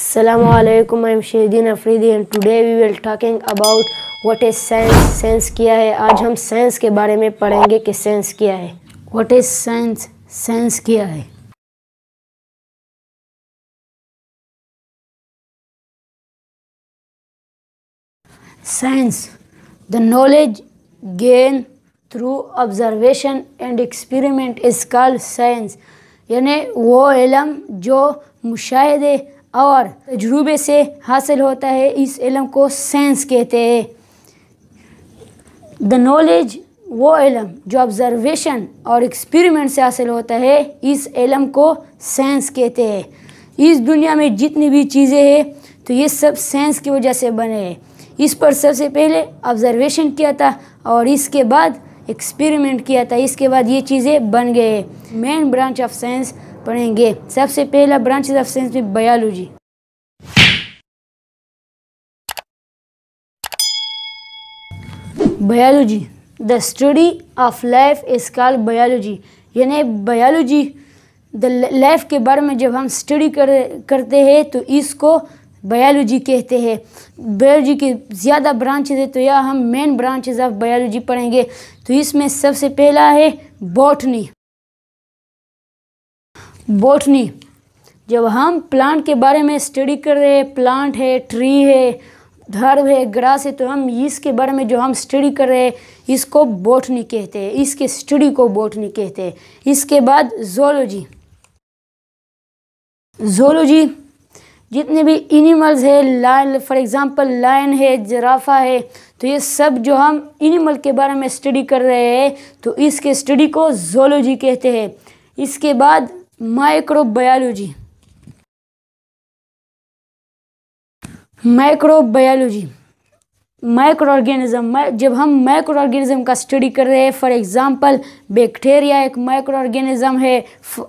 Assalamu alaikum, I am Shahidin Afridi and today we will talking about what is sense, sense क्या hai. Aaj hum sense ke बारे mein padhenge कि sense क्या hai. What is sense, sense क्या hai. Sense, the knowledge gained through observation and experiment is called sense यानी वो इलम जो मुशाहदे और तजुर्बे से हासिल होता है इस इलम को सेंस कहते हैं द नॉलेज वो इलम जो ऑब्ज़रवेशन और एक्सपेरिमेंट से हासिल होता है इस इलम को सेंस कहते हैं इस दुनिया में जितनी भी चीज़ें हैं तो ये सब सेंस की वजह से बने हैं इस पर सबसे पहले ऑब्ज़रवेशन किया था और इसके बाद एक्सपेरिमेंट किया था इसके बाद ये चीज़ें बन गए मेन ब्रांच ऑफ साइंस पढ़ेंगे सबसे पहला ब्रांच ऑफ साइंस में biology biology the study of life is call biology यानी बायोलॉजी द लाइफ के बारे में जब हम स्टडी कर करते हैं तो इसको बायोलॉजी कहते हैं बायोलॉजी के ज़्यादा ब्रांचेज है तो यह हम मेन ब्रांचेज ऑफ बायोलॉजी पढ़ेंगे तो इसमें सबसे पहला है बॉटनी बॉटनी जब हम प्लांट के बारे में स्टडी कर रहे हैं प्लांट है ट्री है धर्व है ग्रास है तो हम इसके बारे में जो हम स्टडी कर रहे हैं इसको बोटनी कहते हैं इसके स्टडी को बोटनी कहते हैं इसके बाद जोलॉजी जोलॉजी जितने भी एनिमल्स है लाइन फॉर एग्ज़ाम्पल लाइन है जराफा है तो ये सब जो हम एनिमल के बारे में स्टडी कर रहे हैं तो इसके स्टडी को जोलॉजी कहते हैं इसके बाद माइक्रोबायोलॉजी माइक्रोबायोलॉजी माइक्रो ऑर्गेनिज्म जब हम माइक्रो ऑर्गेनिज्म का स्टडी कर रहे हैं फॉर एग्जांपल बैक्टीरिया एक माइक्रो ऑर्गेनिज्म है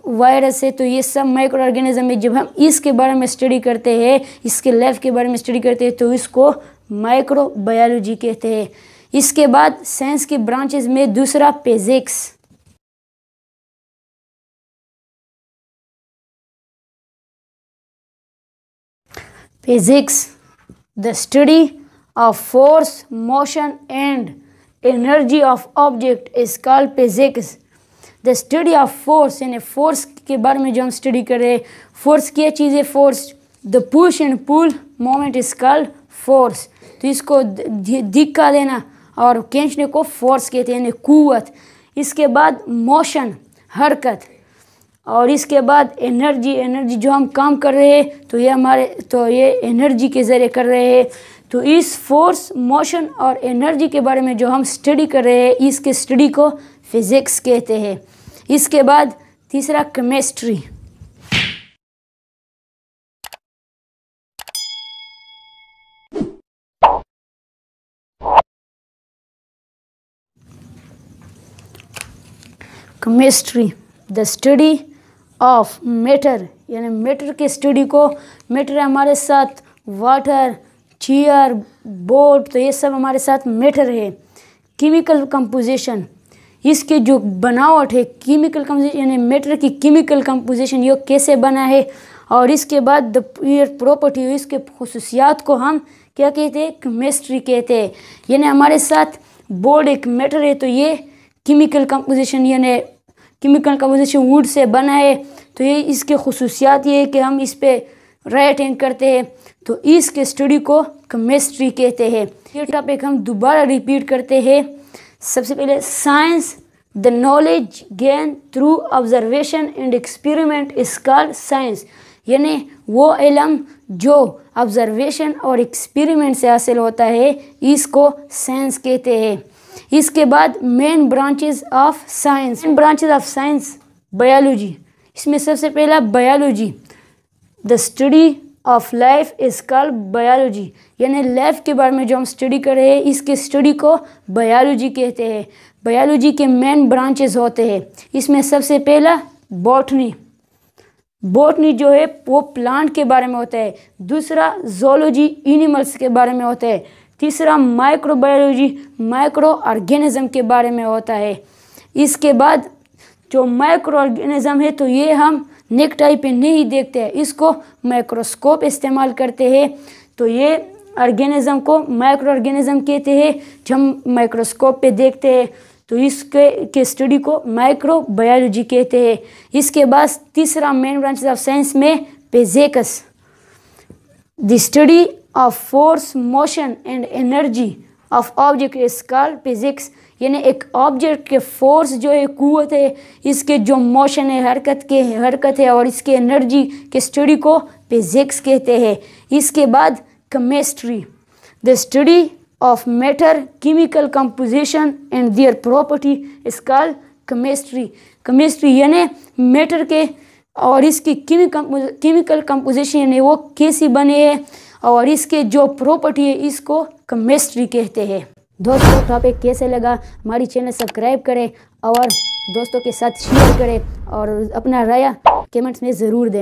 वायरस है तो ये सब माइक्रो ऑर्गेनिज्म है जब हम इसके बारे में स्टडी करते हैं इसके लाइफ के बारे में स्टडी करते हैं तो इसको माइक्रो बायोलॉजी कहते हैं इसके बाद साइंस की ब्रांचेज में दूसरा physics physics the study of force, motion and energy of object is called physics. The study of force यानी फोर्स के बारे में जो हम स्टडी कर रहे हैं फोर्स क्या चीज़ है force the push and pull moment is called force तो इसको धिक्का देना और खींचने को फोर्स कहते हैं यानी कुवत इसके बाद मोशन हरकत और इसके बाद एनर्जी एनर्जी जो हम काम कर रहे हैं तो ये हमारे तो ये एनर्जी के ज़रिए कर रहे हैं तो इस फोर्स मोशन और एनर्जी के बारे में जो हम स्टडी कर रहे हैं इसके स्टडी को फिज़िक्स कहते हैं इसके बाद तीसरा chemistry chemistry the study of matter यानी मेटर के स्टडी को मेटर हमारे साथ वाटर चेयर बोर्ड तो ये सब हमारे साथ मैटर है केमिकल कंपोजिशन इसके जो बनावट है केमिकल कंपोजिशन यानी मैटर की केमिकल कंपोजिशन ये कैसे बना है और इसके बाद द प्रॉपर्टी इसके खसूसियात को हम क्या कहते हैं केमिस्ट्री कहते हैं यानी हमारे साथ बोर्ड एक मैटर है तो ये केमिकल कंपोजिशन यानी केमिकल कंपोजिशन वुड से बना है तो ये इसके खसूसियात ये है कि हम इस पर राइट हैंड करते हैं तो इसके स्टडी को केमिस्ट्री कहते हैं ये टॉपिक हम दोबारा रिपीट करते हैं सबसे पहले science the knowledge gain through observation and experiment is called science यानी वो इलम जो ऑब्जर्वेशन और एक्सपेरिमेंट से हासिल होता है इसको साइंस कहते हैं इसके बाद main branches of science main branches of science biology इसमें सबसे पहला biology the study of life is called biology यानी लाइफ के बारे में जो हम स्टडी कर रहे हैं इसके स्टडी को बायोलॉजी कहते हैं बायोलॉजी के मेन ब्रांचेस होते हैं इसमें सबसे पहला बॉटनी बॉटनी जो है वो प्लांट के बारे में होता है दूसरा जोलॉजी एनिमल्स के बारे में होता है तीसरा माइक्रोबायोलॉजी माइक्रो ऑर्गेनिज्म के बारे में होता है इसके बाद जो माइक्रो ऑर्गेनिज़म है तो ये हम नेक टाई पे नहीं देखते हैं इसको माइक्रोस्कोप इस्तेमाल करते हैं तो ये ऑर्गेनिज्म को माइक्रो ऑर्गेनिज्म कहते हैं जब हम माइक्रोस्कोप पे देखते हैं तो इसके के स्टडी को माइक्रो बायोलॉजी कहते हैं इसके बाद तीसरा मेन ब्रांचेस ऑफ साइंस में physics the study of force motion and energy of object is called physics यानी एक ऑब्जेक्ट के फोर्स जो है कुत है इसके जो मोशन है हरकत के हरकत है और इसके एनर्जी के स्टडी को फिज़िक्स कहते हैं इसके बाद chemistry the study of matter chemical composition and their property is called chemistry chemistry यानी मैटर के और इसकी केमिकल कंपोजिशन यानी वो कैसी बने है और इसके जो प्रॉपर्टी है इसको केमिस्ट्री कहते हैं दोस्तों टॉपिक तो कैसे लगा हमारी चैनल सब्सक्राइब करें और दोस्तों के साथ शेयर करें और अपना राय कमेंट्स में ज़रूर दें